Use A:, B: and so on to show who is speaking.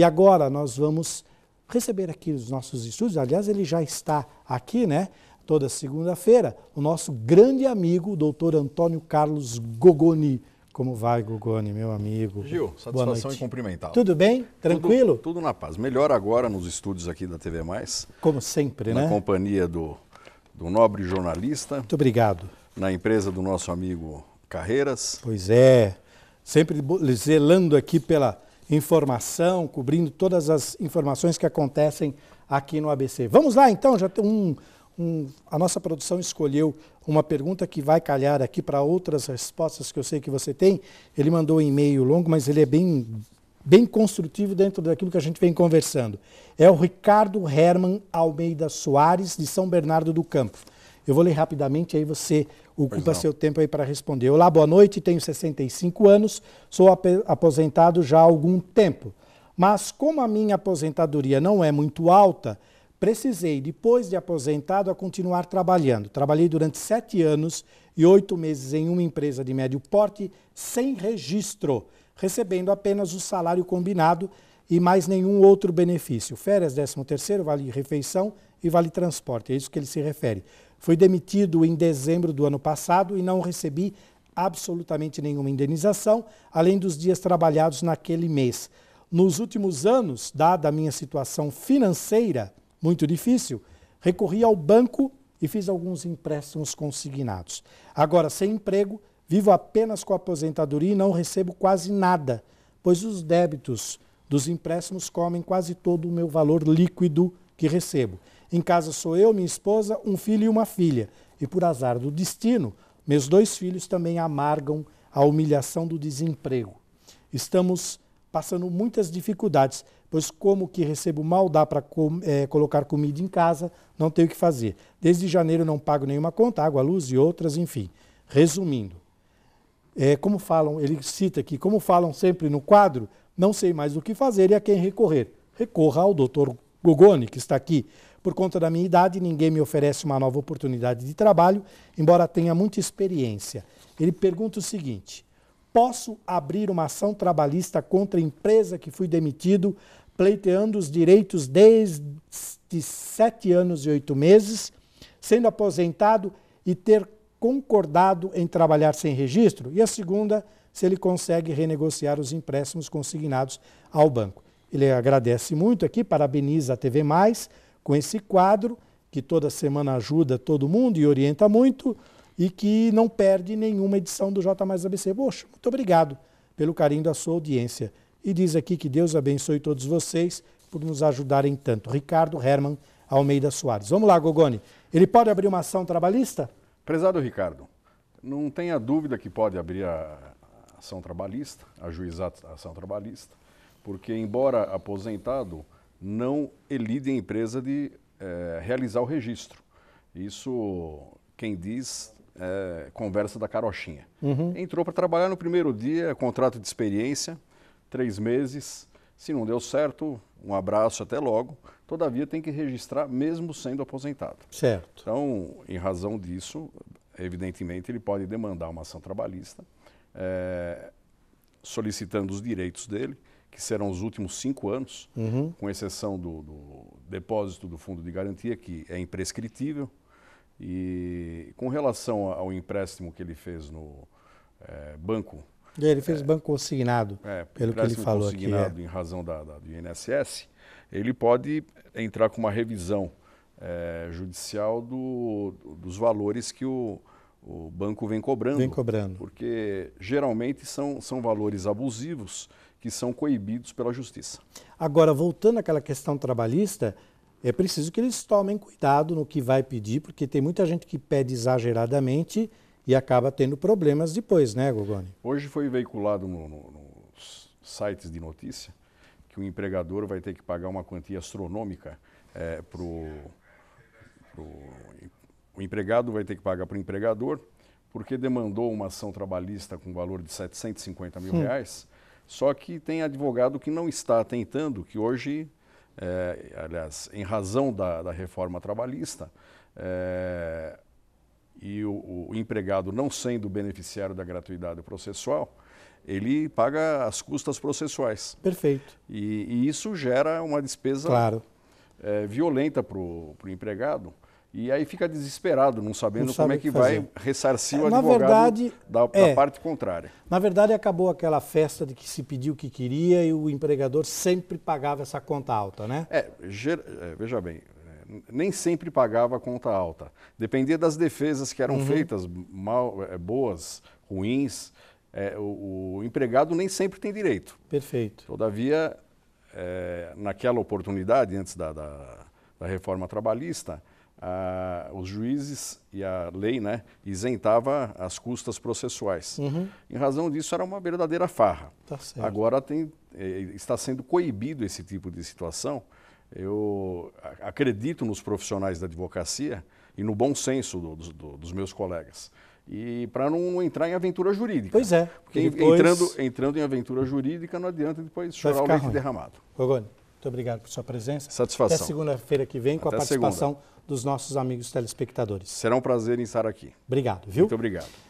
A: E agora nós vamos receber aqui os nossos estúdios, aliás, ele já está aqui, né? Toda segunda-feira, o nosso grande amigo, o doutor Antônio Carlos Gogoni. Como vai, gogoni meu amigo? Gil, satisfação em cumprimentá-lo. Tudo bem? Tranquilo?
B: Tudo, tudo, na paz. Melhor agora nos estúdios aqui da TV Mais.
A: Como sempre, na né? Na
B: companhia do, do nobre jornalista. Muito obrigado. Na empresa do nosso amigo
A: Carreiras. Pois é. Sempre zelando aqui pela, informação, cobrindo todas as informações que acontecem aqui no ABC. Vamos lá então, já tem um, um, a nossa produção escolheu uma pergunta que vai calhar aqui para outras respostas que eu sei que você tem. Ele mandou um e-mail longo, mas ele é bem, bem construtivo dentro daquilo que a gente vem conversando. É o Ricardo Herman Almeida Soares, de São Bernardo do Campo. Eu vou ler rapidamente, aí você Ocupa seu tempo aí para responder. Olá, boa noite. Tenho 65 anos, sou aposentado já há algum tempo. Mas como a minha aposentadoria não é muito alta, precisei, depois de aposentado, a continuar trabalhando. Trabalhei durante sete anos e oito meses em uma empresa de médio porte sem registro, recebendo apenas o salário combinado e mais nenhum outro benefício. Férias, 13 terceiro, vale refeição, e vale transporte. É isso que ele se refere. Fui demitido em dezembro do ano passado e não recebi absolutamente nenhuma indenização, além dos dias trabalhados naquele mês. Nos últimos anos, dada a minha situação financeira muito difícil, recorri ao banco e fiz alguns empréstimos consignados. Agora, sem emprego, vivo apenas com a aposentadoria e não recebo quase nada, pois os débitos dos empréstimos comem quase todo o meu valor líquido que recebo. Em casa sou eu, minha esposa, um filho e uma filha. E por azar do destino, meus dois filhos também amargam a humilhação do desemprego. Estamos passando muitas dificuldades, pois como que recebo mal dá para com, é, colocar comida em casa, não tenho o que fazer. Desde janeiro não pago nenhuma conta, água, luz e outras, enfim. Resumindo, é, como falam, ele cita aqui, como falam sempre no quadro, não sei mais o que fazer e a quem recorrer. Recorra ao doutor Gogoni, que está aqui por conta da minha idade, ninguém me oferece uma nova oportunidade de trabalho, embora tenha muita experiência. Ele pergunta o seguinte: posso abrir uma ação trabalhista contra a empresa que fui demitido, pleiteando os direitos desde sete anos e oito meses, sendo aposentado e ter concordado em trabalhar sem registro? E a segunda, se ele consegue renegociar os empréstimos consignados ao banco. Ele agradece muito aqui, parabeniza a TV Mais com esse quadro, que toda semana ajuda todo mundo e orienta muito, e que não perde nenhuma edição do J Mais ABC. Poxa, muito obrigado pelo carinho da sua audiência. E diz aqui que Deus abençoe todos vocês por nos ajudarem tanto. Ricardo Herman Almeida Soares. Vamos lá, Gogoni. Ele pode abrir uma ação trabalhista?
B: Prezado Ricardo, não tenha dúvida que pode abrir a ação trabalhista, ajuizar a ação trabalhista, porque embora aposentado, não elide a empresa de é, realizar o registro. Isso, quem diz, é, conversa da carochinha. Uhum. Entrou para trabalhar no primeiro dia, contrato de experiência, três meses. Se não deu certo, um abraço, até logo. Todavia, tem que registrar mesmo sendo aposentado. Certo. Então, em razão disso, evidentemente, ele pode demandar uma ação trabalhista, é, solicitando os direitos dele que serão os últimos cinco anos, uhum. com exceção do, do, depósito do fundo de garantia, que é imprescritível. E com relação ao empréstimo que ele fez no eh, é, banco.
A: E ele fez é, banco consignado, é, pelo que ele falou aqui. consignado
B: é. em razão da, da, do INSS, ele pode entrar com uma revisão eh, judicial do, dos valores que o, o banco vem cobrando. Vem cobrando. Porque geralmente são, são valores abusivos que são coibidos pela justiça.
A: Agora, voltando àquela questão trabalhista, é preciso que eles tomem cuidado no que vai pedir, porque tem muita gente que pede exageradamente e acaba tendo problemas depois, né, Gogoni?
B: Hoje foi veiculado no, no, nos sites de notícia que o empregador vai ter que pagar uma quantia astronômica é, para o empregado, vai ter que pagar para o empregador, porque demandou uma ação trabalhista com valor de 750 mil hum. reais só que tem advogado que não está tentando, que hoje, é, aliás, em razão da, da reforma trabalhista, é, e o, o, empregado não sendo beneficiário da gratuidade processual, ele paga as custas processuais. Perfeito. E, e isso gera uma despesa claro. é, violenta para o empregado. E aí fica desesperado, não sabendo não sabe como é que vai ressarcir é, o advogado verdade, da, da é. parte
A: contrária. Na verdade, acabou aquela festa de que se pediu o que queria e o empregador sempre pagava essa conta alta,
B: né? É, ger, é veja bem, é, nem sempre pagava a conta alta. Dependia das defesas que eram uhum. feitas, mal, é, boas, ruins. O, o, empregado nem sempre tem direito. Perfeito. Todavia, naquela oportunidade, antes da, da, da reforma trabalhista a, os juízes e a lei né, isentava as custas processuais. Uhum. Em razão disso, era uma verdadeira farra. Tá Agora tem, é, está sendo coibido esse tipo de situação. Eu acredito nos profissionais da advocacia e no bom senso do, do, dos meus colegas. E para não entrar em aventura jurídica. Pois é. Porque depois... entrando, entrando em aventura jurídica, não adianta depois chorar o leite ruim. derramado.
A: Rogoni, muito obrigado por sua presença. Satisfação. Até segunda-feira que vem, com Até a participação. Segunda dos nossos amigos
B: telespectadores. Será um prazer em estar aqui. Obrigado, viu? Muito obrigado.